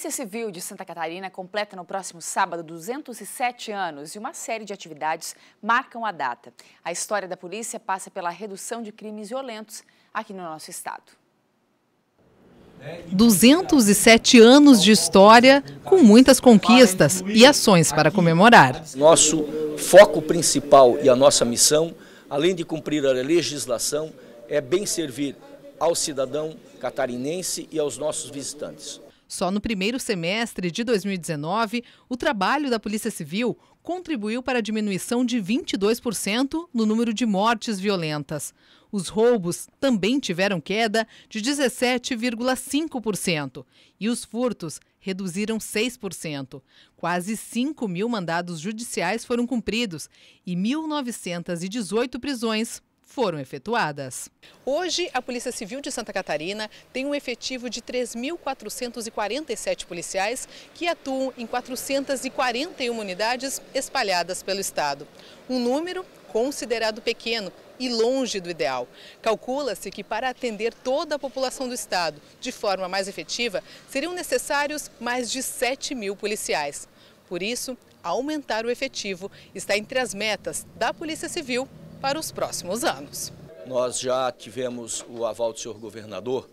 Polícia Civil de Santa Catarina completa no próximo sábado 207 anos e uma série de atividades marcam a data. A história da polícia passa pela redução de crimes violentos aqui no nosso estado. 207 anos de história com muitas conquistas e ações para comemorar. Nosso foco principal e a nossa missão, além de cumprir a legislação, é bem servir ao cidadão catarinense e aos nossos visitantes. Só no primeiro semestre de 2019, o trabalho da Polícia Civil contribuiu para a diminuição de 22% no número de mortes violentas. Os roubos também tiveram queda de 17,5% e os furtos reduziram 6%. Quase 5 mil mandados judiciais foram cumpridos e 1.918 prisões foram efetuadas. Hoje, a Polícia Civil de Santa Catarina tem um efetivo de 3.447 policiais que atuam em 441 unidades espalhadas pelo Estado. Um número considerado pequeno e longe do ideal. Calcula-se que para atender toda a população do Estado de forma mais efetiva, seriam necessários mais de 7 mil policiais. Por isso, aumentar o efetivo está entre as metas da Polícia Civil para os próximos anos. Nós já tivemos o aval do senhor governador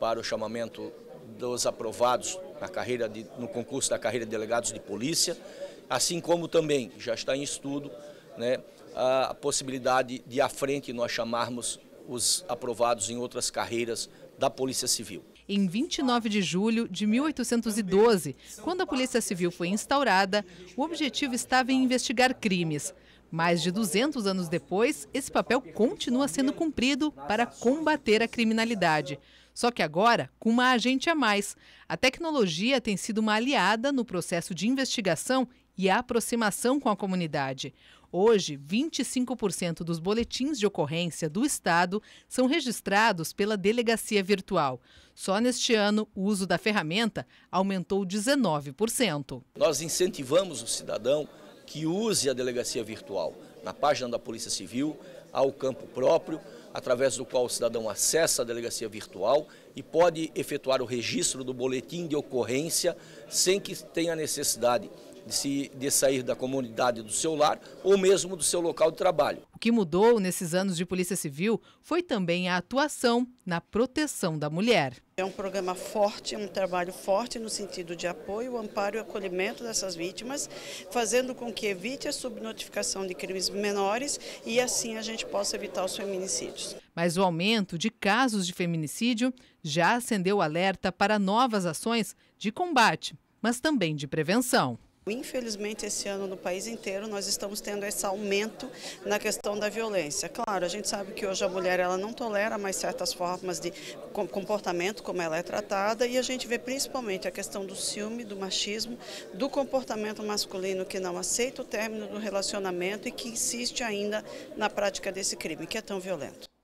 para o chamamento dos aprovados na carreira de, no concurso da carreira de delegados de polícia, assim como também já está em estudo né, a possibilidade de à frente nós chamarmos os aprovados em outras carreiras da Polícia Civil. Em 29 de julho de 1812, quando a Polícia Civil foi instaurada, o objetivo estava em investigar crimes. Mais de 200 anos depois, esse papel continua sendo cumprido para combater a criminalidade. Só que agora, com uma agente a mais. A tecnologia tem sido uma aliada no processo de investigação e aproximação com a comunidade. Hoje, 25% dos boletins de ocorrência do Estado são registrados pela delegacia virtual. Só neste ano, o uso da ferramenta aumentou 19%. Nós incentivamos o cidadão que use a delegacia virtual na página da Polícia Civil, ao campo próprio, através do qual o cidadão acessa a delegacia virtual e pode efetuar o registro do boletim de ocorrência sem que tenha necessidade de, se, de sair da comunidade do seu lar ou mesmo do seu local de trabalho. O que mudou nesses anos de Polícia Civil foi também a atuação na proteção da mulher. É um programa forte, um trabalho forte no sentido de apoio, amparo e acolhimento dessas vítimas, fazendo com que evite a subnotificação de crimes menores e assim a gente possa evitar os feminicídios. Mas o aumento de casos de feminicídio já acendeu alerta para novas ações de combate, mas também de prevenção. Infelizmente, esse ano no país inteiro nós estamos tendo esse aumento na questão da violência. Claro, a gente sabe que hoje a mulher ela não tolera mais certas formas de comportamento como ela é tratada e a gente vê principalmente a questão do ciúme, do machismo, do comportamento masculino que não aceita o término do relacionamento e que insiste ainda na prática desse crime, que é tão violento.